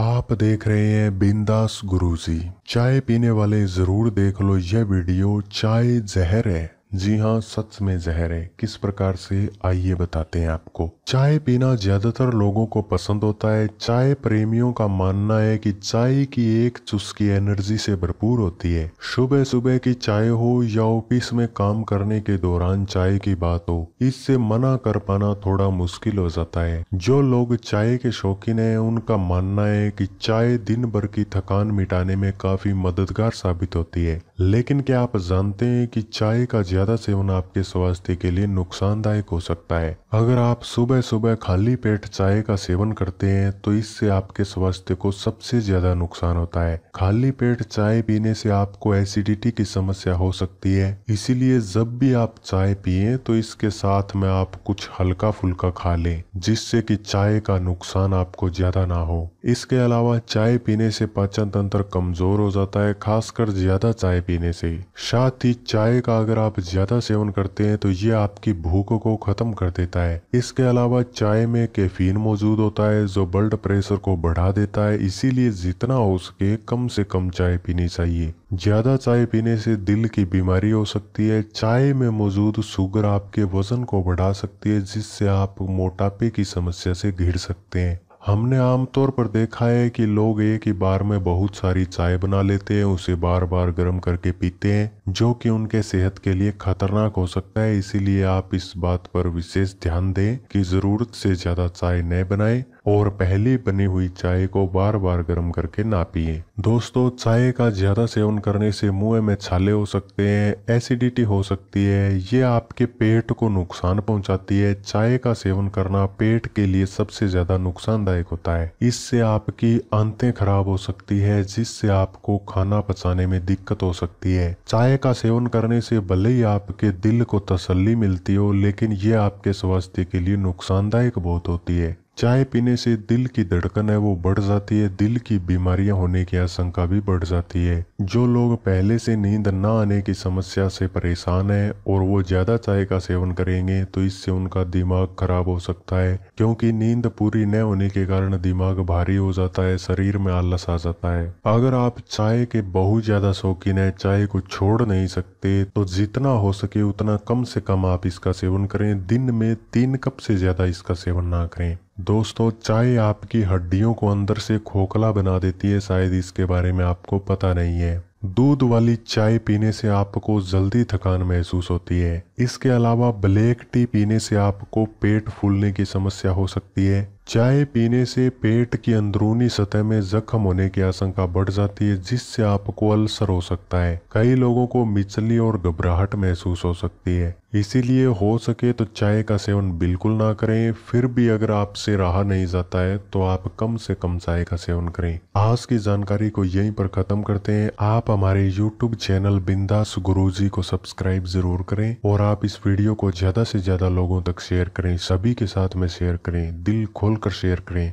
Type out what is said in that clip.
आप देख रहे हैं बिंदास गुरुजी चाय पीने वाले जरूर देख लो यह वीडियो चाय जहर है जी हाँ सच में जहर है किस प्रकार से आइए बताते हैं आपको चाय पीना ज़्यादातर लोगों को पसंद होता है चाय प्रेमियों का मानना है कि चाय की एक चुस्की एनर्जी से भरपूर होती है सुबह सुबह की चाय हो या ऑफिस में काम करने के दौरान चाय की बात हो इससे मना कर पाना थोड़ा मुश्किल हो जाता है जो लोग चाय के शौकीन हैं उनका मानना है कि चाय दिन भर की थकान मिटाने में काफी मददगार साबित होती है लेकिन क्या आप जानते हैं कि चाय का ज्यादा सेवन आपके स्वास्थ्य के लिए नुकसानदायक हो सकता है अगर आप सुबह सुबह सुबह खाली पेट चाय का सेवन करते हैं तो इससे आपके स्वास्थ्य को सबसे ज़्यादा नुकसान होता है खाली पेट चाय पीने से आपको एसिडिटी की समस्या हो सकती है इसीलिए जब भी आप चाय पिए तो इसके साथ में आप कुछ हल्का फुल्का खा लें जिससे कि चाय का नुकसान आपको ज़्यादा ना हो इसके अलावा चाय पीने से पाचन तंत्र कमज़ोर हो जाता है खासकर ज़्यादा चाय पीने से साथ ही चाय का अगर आप ज़्यादा सेवन करते हैं तो ये आपकी भूख को ख़त्म कर देता है इसके अलावा अलावा चाय में कैफ़ीन मौजूद होता है जो ब्लड प्रेशर को बढ़ा देता है इसीलिए जितना हो सके कम से कम चाय पीनी चाहिए ज़्यादा चाय पीने से दिल की बीमारी हो सकती है चाय में मौजूद शुगर आपके वजन को बढ़ा सकती है जिससे आप मोटापे की समस्या से घिर सकते हैं हमने आमतौर पर देखा है कि लोग एक ही बार में बहुत सारी चाय बना लेते हैं उसे बार बार गर्म करके पीते हैं जो कि उनके सेहत के लिए खतरनाक हो सकता है इसीलिए आप इस बात पर विशेष ध्यान दें कि ज़रूरत से ज़्यादा चाय न बनाएं और पहले बनी हुई चाय को बार बार गर्म करके ना पिए दोस्तों चाय का ज़्यादा सेवन करने से मुंह में छाले हो सकते हैं एसिडिटी हो सकती है ये आपके पेट को नुकसान पहुंचाती है चाय का सेवन करना पेट के लिए सबसे ज़्यादा नुकसानदायक होता है इससे आपकी आंतें खराब हो सकती है जिससे आपको खाना पचाने में दिक्कत हो सकती है चाय का सेवन करने से भले ही आपके दिल को तसल्ली मिलती हो लेकिन ये आपके स्वास्थ्य के लिए नुकसानदायक बहुत होती है चाय पीने से दिल की धड़कन है वो बढ़ जाती है दिल की बीमारियां होने की आशंका भी बढ़ जाती है जो लोग पहले से नींद न आने की समस्या से परेशान है और वो ज़्यादा चाय का सेवन करेंगे तो इससे उनका दिमाग खराब हो सकता है क्योंकि नींद पूरी न होने के कारण दिमाग भारी हो जाता है शरीर में आलस आ जाता है अगर आप चाय के बहुत ज़्यादा शौकीन है चाय को छोड़ नहीं सकते तो जितना हो सके उतना कम से कम आप इसका सेवन करें दिन में तीन कप से ज़्यादा इसका सेवन ना करें दोस्तों चाय आपकी हड्डियों को अंदर से खोखला बना देती है शायद इसके बारे में आपको पता नहीं है दूध वाली चाय पीने से आपको जल्दी थकान महसूस होती है इसके अलावा ब्लैक टी पीने से आपको पेट फूलने की समस्या हो सकती है चाय पीने से पेट की अंदरूनी सतह में जख्म होने की आशंका बढ़ जाती है जिससे आपको अल्सर हो सकता है कई लोगों को मिचली और घबराहट महसूस हो सकती है इसीलिए हो सके तो चाय का सेवन बिल्कुल ना करें फिर भी अगर आपसे रहा नहीं जाता है तो आप कम से कम चाय का सेवन करें आज की जानकारी को यहीं पर ख़त्म करते हैं आप हमारे YouTube चैनल बिंदास गुरु को सब्सक्राइब ज़रूर करें और आप इस वीडियो को ज़्यादा से ज़्यादा लोगों तक शेयर करें सभी के साथ में शेयर करें दिल खोल ټول کړه شیر کړې